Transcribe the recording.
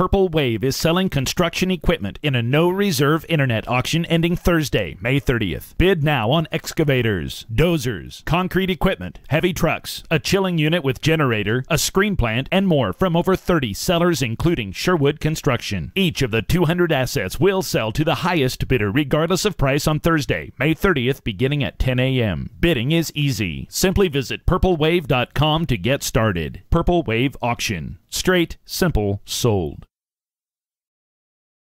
Purple Wave is selling construction equipment in a no reserve internet auction ending Thursday, May 30th. Bid now on excavators, dozers, concrete equipment, heavy trucks, a chilling unit with generator, a screen plant, and more from over 30 sellers, including Sherwood Construction. Each of the 200 assets will sell to the highest bidder regardless of price on Thursday, May 30th, beginning at 10 a.m. Bidding is easy. Simply visit purplewave.com to get started. Purple Wave Auction. Straight, simple, sold.